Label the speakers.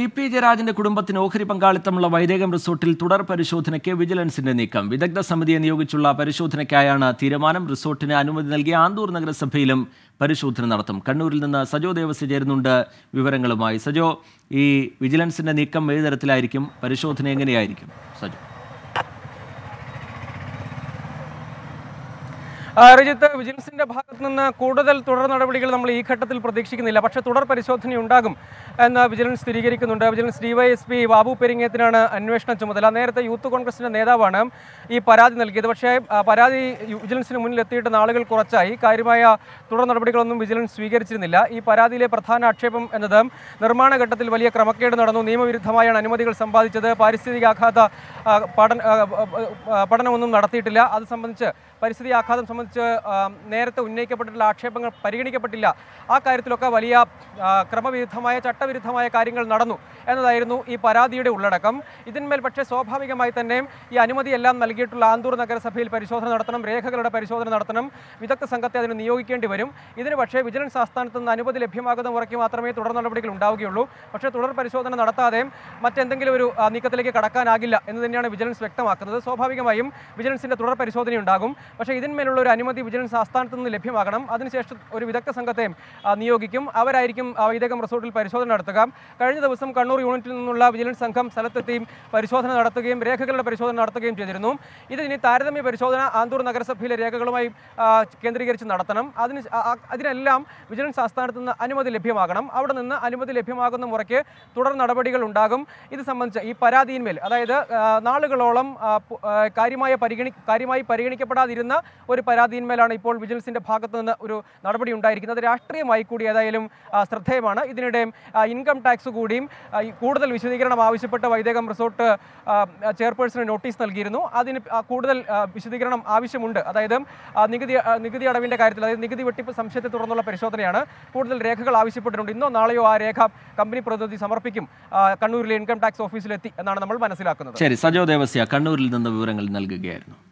Speaker 1: E P ജയരാജന്റെ കുടുംബത്തിന് ഓഹരി പങ്കാളിത്തമുള്ള വൈദേകം റിസോർട്ടിൽ തുടർ പരിശോധനയ്ക്ക് വിജിലൻസിന്റെ നീക്കം വിദഗ്ധ സമിതിയെ നിയോഗിച്ചുള്ള പരിശോധനയ്ക്കായാണ് തീരുമാനം റിസോർട്ടിന് അനുമതി നൽകിയ ആന്തൂർ നഗരസഭയിലും പരിശോധന നടത്തും കണ്ണൂരിൽ നിന്ന് സജോ ദേവസ്യ ചേരുന്നുണ്ട് വിവരങ്ങളുമായി സജോ ഈ വിജിലൻസിന്റെ നീക്കം ഏതു തരത്തിലായിരിക്കും പരിശോധന എങ്ങനെയായിരിക്കും സജോ
Speaker 2: രജിത്ത് വിജിലൻസിന്റെ ഭാഗത്ത് നിന്ന് കൂടുതൽ തുടർ നടപടികൾ നമ്മൾ ഈ ഘട്ടത്തിൽ പ്രതീക്ഷിക്കുന്നില്ല പക്ഷേ തുടർ പരിശോധന ഉണ്ടാകും എന്ന് വിജിലൻസ് സ്ഥിരീകരിക്കുന്നുണ്ട് വിജിലൻസ് ഡിവൈഎസ്പി ബാബു പെരിങ്ങേത്തിനാണ് അന്വേഷണ ചുമതല നേരത്തെ യൂത്ത് കോൺഗ്രസിന്റെ നേതാവാണ് ഈ പരാതി നൽകിയത് പക്ഷേ പരാതി വിജിലൻസിന് മുന്നിലെത്തിയിട്ട് നാളുകൾ കുറച്ചായി കാര്യമായ തുടർ നടപടികളൊന്നും വിജിലൻസ് സ്വീകരിച്ചിരുന്നില്ല ഈ പരാതിയിലെ പ്രധാന ആക്ഷേപം എന്നത് നിർമ്മാണ ഘട്ടത്തിൽ വലിയ ക്രമക്കേട് നടന്നു നിയമവിരുദ്ധമായാണ് അനുമതികൾ സമ്പാദിച്ചത് പാരിസ്ഥിതിക ആഘാത പഠന പഠനമൊന്നും നടത്തിയിട്ടില്ല അത് സംബന്ധിച്ച് പരിസ്ഥിതി ആഘാതം സംബന്ധിച്ച് സംബന്ധിച്ച് നേരത്തെ ഉന്നയിക്കപ്പെട്ടിട്ടുള്ള ആക്ഷേപങ്ങൾ പരിഗണിക്കപ്പെട്ടില്ല ആ കാര്യത്തിലൊക്കെ വലിയ ക്രമവിരുദ്ധമായ ചട്ടവിരുദ്ധമായ കാര്യങ്ങൾ നടന്നു എന്നതായിരുന്നു ഈ പരാതിയുടെ ഉള്ളടക്കം ഇതിന്മേൽ പക്ഷേ സ്വാഭാവികമായി തന്നെ ഈ അനുമതിയെല്ലാം നൽകിയിട്ടുള്ള ആന്തൂർ നഗരസഭയിൽ പരിശോധന നടത്തണം രേഖകളുടെ പരിശോധന നടത്തണം വിദഗ്ധ സംഘത്തെ അതിന് നിയോഗിക്കേണ്ടി വരും ഇതിന് പക്ഷേ വിജിലൻസ് ആസ്ഥാനത്ത് നിന്ന് അനുമതി ലഭ്യമാകുന്ന മുറയ്ക്ക് മാത്രമേ തുടർ നടപടികൾ ഉണ്ടാവുകയുള്ളൂ പക്ഷേ തുടർ പരിശോധന നടത്താതെ മറ്റെന്തെങ്കിലും ഒരു നീക്കത്തിലേക്ക് കടക്കാനാകില്ല എന്ന് തന്നെയാണ് വിജിലൻസ് വ്യക്തമാക്കുന്നത് സ്വാഭാവികമായും വിജിലൻസിൻ്റെ തുടർ പരിശോധന ഉണ്ടാകും പക്ഷേ ഇതിന്മേലുള്ള അനുമതി വിജിലൻസ് ആസ്ഥാനത്ത് നിന്ന് ലഭ്യമാകണം അതിനുശേഷം ഒരു വിദഗ്ധ സംഘത്തെ നിയോഗിക്കും അവരായിരിക്കും ഇതേകം റിസോർട്ടിൽ പരിശോധന നടത്തുക കഴിഞ്ഞ ദിവസം കണ്ണൂർ യൂണിറ്റിൽ നിന്നുള്ള വിജിലൻസ് സംഘം സ്ഥലത്തെത്തി പരിശോധന നടത്തുകയും രേഖകളുടെ പരിശോധന നടത്തുകയും ചെയ്തിരുന്നു ഇതിനി താരതമ്യ പരിശോധന ആന്തൂർ നഗരസഭയിലെ രേഖകളുമായി കേന്ദ്രീകരിച്ച് നടത്തണം അതിന് അതിനെല്ലാം വിജിലൻസ് ആസ്ഥാനത്ത് നിന്ന് അനുമതി ലഭ്യമാകണം അവിടെ നിന്ന് അനുമതി ലഭ്യമാകുന്ന മുറയ്ക്ക് തുടർ നടപടികൾ ഉണ്ടാകും ഇത് സംബന്ധിച്ച് ഈ പരാതിയിന്മേൽ അതായത് നാളുകളോളം കാര്യമായ പരിഗണി കാര്യമായി പരിഗണിക്കപ്പെടാതിരുന്ന ഒരു പരാതി പരാതിയിന്മേലാണ് ഇപ്പോൾ വിജിലൻസിൻ്റെ ഭാഗത്തു നിന്ന് ഒരു നടപടി ഉണ്ടായിരിക്കുന്നത് രാഷ്ട്രീയമായി കൂടി ഏതായാലും ശ്രദ്ധേയമാണ് ഇതിനിടെ ഇൻകം ടാക്സ് കൂടിയും കൂടുതൽ വിശദീകരണം ആവശ്യപ്പെട്ട് വൈദേകം റിസോർട്ട് ചെയർപേഴ്സണ് നോട്ടീസ് നൽകിയിരുന്നു അതിന് കൂടുതൽ വിശദീകരണം ആവശ്യമുണ്ട് അതായത് നികുതി നികുതി അടവിൻ്റെ കാര്യത്തിൽ അതായത് നികുതി വെട്ടിപ്പ് സംശയത്തെ തുടർന്നുള്ള പരിശോധനയാണ് കൂടുതൽ രേഖകൾ ആവശ്യപ്പെട്ടിട്ടുണ്ട് ഇന്നോ നാളെയോ ആ രേഖ കമ്പനി പ്രതിനിധി സമർപ്പിക്കും കണ്ണൂരിലെ ഇൻകം ടാക്സ് ഓഫീസിലെത്തി എന്നാണ് നമ്മൾ മനസ്സിലാക്കുന്നത് ശരി
Speaker 1: സജോ ദേവസ്യ കണ്ണൂരിൽ നിന്ന് വിവരങ്ങൾ നൽകുകയായിരുന്നു